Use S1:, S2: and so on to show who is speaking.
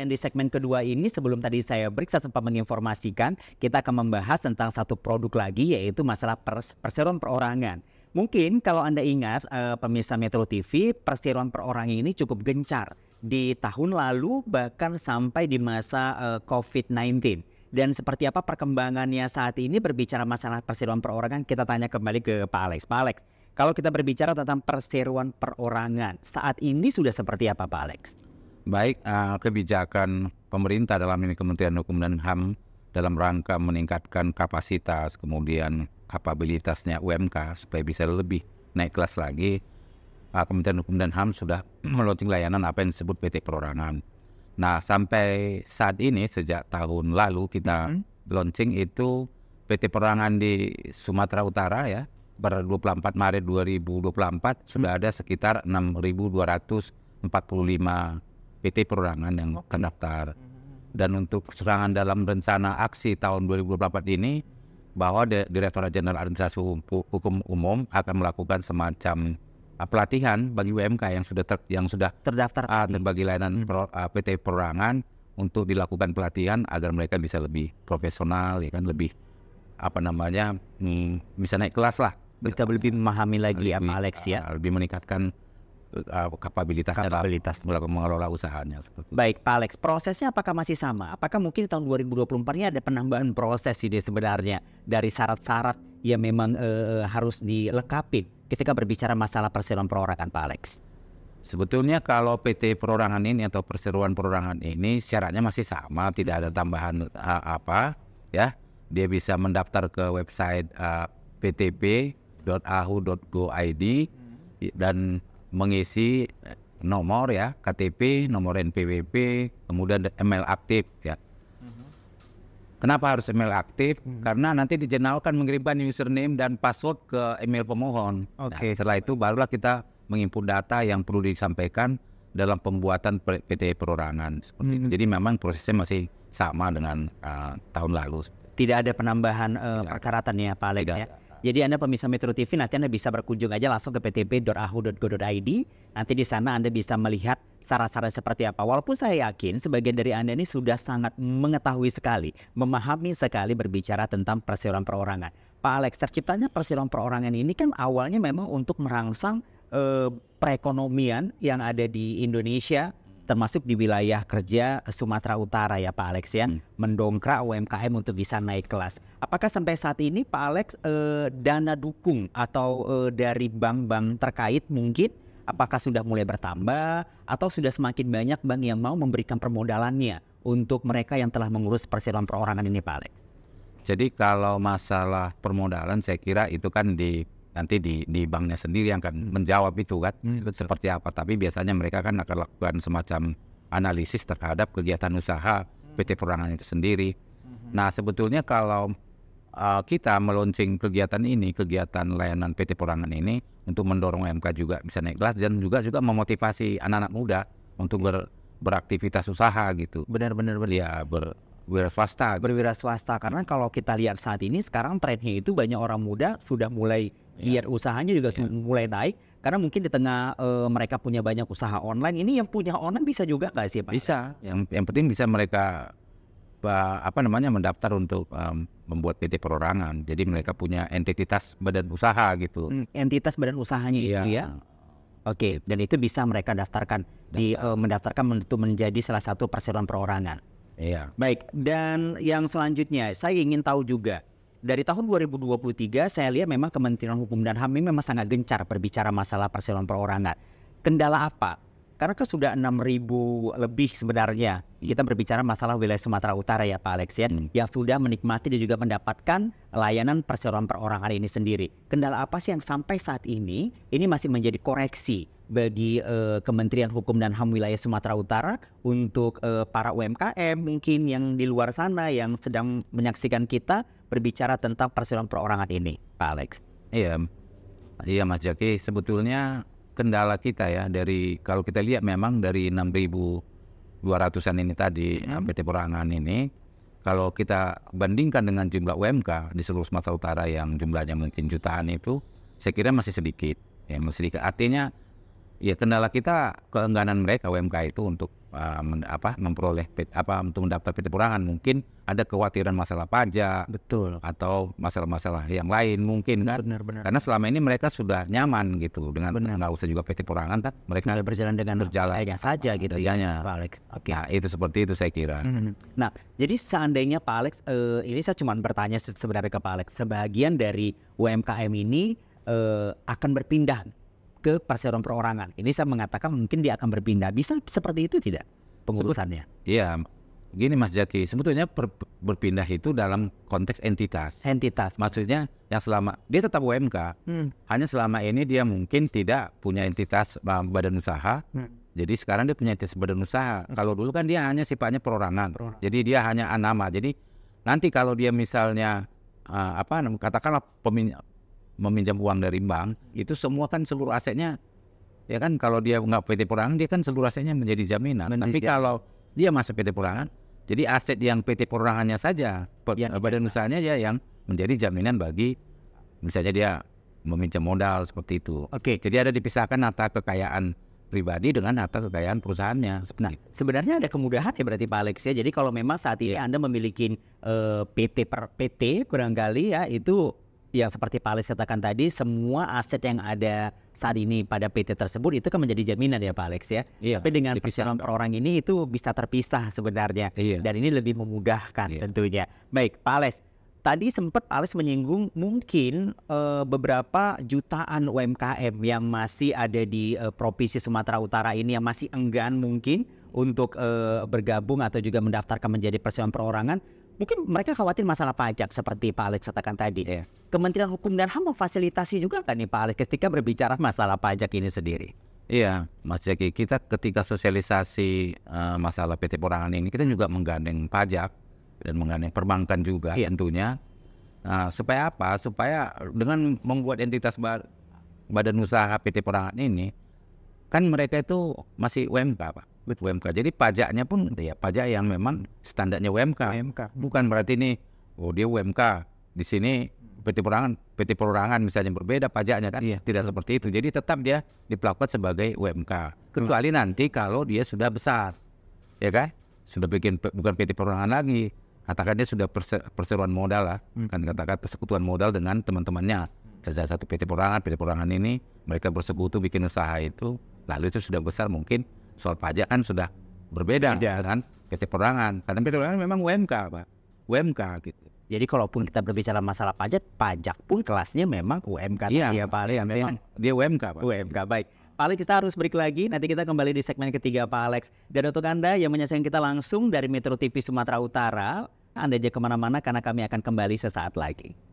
S1: dan di segmen kedua ini sebelum tadi saya break saya sempat menginformasikan kita akan membahas tentang satu produk lagi yaitu masalah pers perseroan perorangan. Mungkin kalau Anda ingat e, pemirsa Metro TV, perseroan perorangan ini cukup gencar di tahun lalu bahkan sampai di masa e, eh, COVID-19. Dan seperti apa perkembangannya saat ini berbicara masalah perseroan perorangan kita tanya kembali ke Pak Alex. Pak Alex, kalau kita berbicara tentang perseroan perorangan saat ini sudah seperti apa Pak Alex?
S2: baik uh, kebijakan pemerintah dalam ini Kementerian Hukum dan HAM dalam rangka meningkatkan kapasitas kemudian kapabilitasnya UMK supaya bisa lebih naik kelas lagi uh, Kementerian Hukum dan HAM sudah meluncurkan layanan apa yang disebut PT Perorangan. Nah sampai saat ini sejak tahun lalu kita mm -hmm. launching itu PT Perorangan di Sumatera Utara ya per 24 Maret 2024 mm -hmm. sudah ada sekitar 6.245 PT Perorangan yang oh. terdaftar. Hmm, hmm, hmm. Dan untuk serangan dalam rencana aksi tahun 2024 ini, bahwa Direktorat Jenderal Administrasi Hukum Umum akan melakukan semacam ah, pelatihan bagi UMK yang sudah ter, yang sudah terdaftar uh, ah, bagi layanan hmm. pro, uh, ah, PT Perorangan untuk dilakukan pelatihan agar mereka bisa lebih profesional ya kan lebih apa namanya hmm, bisa naik kelas lah bisa lebih memahami lagi lebih, Pak Alex ya lebih meningkatkan uh, eh, kapabilitasnya
S1: eh, kapabilitas dalam mengelola usahanya. Seperti Baik, Pak Alex, prosesnya apakah masih sama? Apakah mungkin tahun 2024 ini ada penambahan proses ini sebenarnya dari syarat-syarat yang memang uh, harus dilengkapi ketika berbicara masalah perseroan perorangan, Pak Alex? Sebetulnya
S2: kalau PT perorangan ini atau perseroan perorangan ini syaratnya masih sama, tidak ada tambahan uh, apa, ya. Dia bisa mendaftar ke website uh, ptp.ahu.go.id hmm. dan mengisi eh, nomor ya KTP, nomor NPWP, kemudian email aktif ya. Mm-hmm. Kenapa harus email aktif? Hmm. Karena nanti dijenalkan mengirimkan username dan password ke email pemohon. Okay. Nah, setelah itu barulah kita menginput data yang perlu disampaikan dalam pembuatan PT e perorangan seperti hmm. itu. Mm-hmm. Jadi memang prosesnya masih sama
S1: dengan uh, tahun lalu. Tidak ada penambahan uh, ya Pak Alex Tidak. ya. Jadi Anda pemirsa Metro TV nanti Anda bisa berkunjung aja langsung ke ptp.ahu.go.id. Nanti di sana Anda bisa melihat saran-saran seperti apa. Walaupun saya yakin sebagian dari Anda ini sudah sangat mengetahui sekali, memahami sekali berbicara tentang perseroan perorangan. Pak Alex, terciptanya perseroan perorangan ini kan awalnya memang untuk merangsang eh, perekonomian yang ada di Indonesia termasuk di wilayah kerja eh, Sumatera Utara ya Pak Alex ya, hmm. mendongkrak UMKM untuk bisa naik kelas. Apakah sampai saat ini Pak Alex eh, dana dukung atau eh, dari bank-bank terkait mungkin apakah sudah mulai bertambah atau sudah semakin banyak bank yang mau memberikan permodalannya untuk mereka yang telah mengurus persiapan perorangan ini Pak Alex?
S2: Jadi kalau masalah permodalan saya kira itu kan di nanti di di banknya sendiri yang akan hmm. menjawab itu kan hmm, seperti apa tapi biasanya mereka kan akan lakukan semacam analisis terhadap kegiatan usaha hmm. PT perorangan itu sendiri hmm. nah sebetulnya kalau uh, kita meluncing kegiatan ini kegiatan layanan PT perorangan ini untuk mendorong MK juga bisa naik kelas dan juga juga memotivasi anak-anak muda untuk ber, beraktivitas usaha gitu benar-benar ya ber berwira
S1: swasta. Berwira swasta karena kalau kita lihat saat ini sekarang trennya itu banyak orang muda sudah mulai Iya. biar usahanya juga iya. mulai naik karena mungkin di tengah uh, mereka punya banyak usaha online ini yang punya online bisa juga nggak sih pak? Bisa, yang yang penting bisa mereka
S2: apa namanya mendaftar untuk um, membuat PT perorangan. Jadi mereka punya entitas badan usaha gitu. Hmm,
S1: entitas badan usahanya itu iya. ya. Oke, okay. Gitu. dan itu bisa mereka daftarkan Daftar. di uh, eh, mendaftarkan untuk menjadi salah satu perseroan perorangan. Iya. Baik, dan yang selanjutnya saya ingin tahu juga dari tahun 2023 saya lihat memang Kementerian Hukum dan HAM ini memang sangat gencar berbicara masalah perseroan perorangan. Kendala apa? Karena kan sudah 6.000 lebih sebenarnya kita berbicara masalah wilayah Sumatera Utara ya Pak Alex ya hmm. yang sudah menikmati dan juga mendapatkan layanan perseroan perorangan ini sendiri. Kendala apa sih yang sampai saat ini ini masih menjadi koreksi bagi uh, Kementerian Hukum dan HAM wilayah Sumatera Utara untuk uh, para UMKM mungkin yang di luar sana yang sedang menyaksikan kita berbicara tentang persoalan perorangan ini, Pak Alex?
S2: Iya, iya Mas Jaki. Sebetulnya kendala kita ya dari kalau kita lihat memang dari 6.200an ini tadi hmm. Eh, PT Perorangan ini, kalau kita bandingkan dengan jumlah UMK di seluruh Sumatera Utara yang jumlahnya mungkin jutaan itu, saya kira masih sedikit. Ya masih sedikit. Artinya ya kendala kita keengganan mereka UMK itu untuk uh, apa memperoleh apa untuk mendaftar PT Perorangan mungkin ada kekhawatiran masalah pajak betul atau masalah-masalah yang lain mungkin kan benar, benar. karena selama ini mereka sudah nyaman gitu dengan nggak usah juga PT Perorangan kan mereka sudah berjalan dengan
S1: berjalan saja gitu ya Pak Alex okay. nah itu seperti itu saya kira hmm, hmm, hmm. nah jadi seandainya Pak Alex uh, ini saya cuma bertanya sebenarnya ke Pak Alex sebagian dari UMKM ini uh, akan berpindah ke perseroan perorangan. Ini saya mengatakan mungkin dia akan berpindah. Bisa seperti itu tidak pengurusannya?
S2: Iya. Gini Mas Jaki, sebetulnya per, berpindah itu dalam konteks entitas. Entitas. Maksudnya yang selama dia tetap UMK, hmm. hanya selama ini dia mungkin tidak punya entitas eh, badan usaha. Hmm. Jadi sekarang dia punya entitas badan usaha. Hmm. Kalau dulu kan dia hanya sifatnya perorangan. perorangan. Jadi dia hanya anama. Jadi nanti kalau dia misalnya uh, apa katakanlah meminjam uang dari bank itu semua kan seluruh asetnya ya kan kalau dia nggak PT Perangan dia kan seluruh asetnya menjadi jaminan. Menjadi tapi jaminan. kalau dia masuk PT Perangan, jadi aset yang PT Perangannya saja yang badan usahanya ya yang menjadi jaminan bagi misalnya dia meminjam modal seperti itu. Oke. Okay. Jadi ada dipisahkan harta kekayaan pribadi dengan
S1: harta kekayaan perusahaannya. Nah, nah, sebenarnya ada kemudahan ya berarti Pak Alex ya. Jadi kalau memang saat ini yeah. Anda memiliki uh, eh, PT per PT barangkali ya itu yang seperti Pak Alex katakan tadi, semua aset yang ada saat ini pada PT tersebut itu kan menjadi jaminan ya Pak Alex ya. Iya, Tapi dengan persoalan per orang ini itu bisa terpisah sebenarnya. Iya. Dan ini lebih memudahkan iya. tentunya. Baik Pak Alex, tadi sempat Pak Alex menyinggung mungkin uh, beberapa jutaan UMKM yang masih ada di uh, Provinsi Sumatera Utara ini yang masih enggan mungkin untuk uh, bergabung atau juga mendaftarkan menjadi perseroan perorangan mungkin mereka khawatir masalah pajak seperti Pak Alex katakan tadi. Yeah. Kementerian Hukum dan HAM memfasilitasi juga kan nih Pak Alex ketika berbicara masalah pajak ini sendiri.
S2: Iya, Mas Jaki, kita ketika sosialisasi uh, masalah PT Porangan ini kita juga menggandeng pajak dan menggandeng perbankan juga iya. tentunya. Nah, supaya apa? Supaya dengan membuat entitas badan usaha PT Porangan ini kan mereka itu masih UMK, Pak. Betul. UMK. Jadi pajaknya pun ya pajak yang memang standarnya UMK. UMK. Bukan berarti ini oh dia UMK di sini PT perorangan PT perorangan misalnya berbeda pajaknya kan iya. tidak seperti itu. Jadi tetap dia diperlakukan sebagai UMK. Kecuali hmm. nanti kalau dia sudah besar. Ya kan? Sudah bikin bukan PT perorangan lagi. Katakan dia sudah perse, perseruan modal lah. Hmm. Kan katakan persekutuan modal dengan teman-temannya. Kerja satu PT perorangan, PT perorangan ini mereka bersekutu bikin usaha itu lalu itu sudah besar mungkin soal pajak kan sudah berbeda Beda. Ya kan ya, PT Perangan. Karena PT Perangan memang UMK pak,
S1: UMK gitu. Jadi kalaupun kita berbicara masalah pajak, pajak pun kelasnya memang UMK. Iya, ya, Pak. Iya, iya. memang dia UMK, Pak. UMK, baik. Pak Alex kita harus break lagi, nanti kita kembali di segmen ketiga Pak Alex. Dan untuk Anda yang menyaksikan kita langsung dari Metro TV Sumatera Utara, Anda aja kemana-mana karena kami akan kembali sesaat lagi.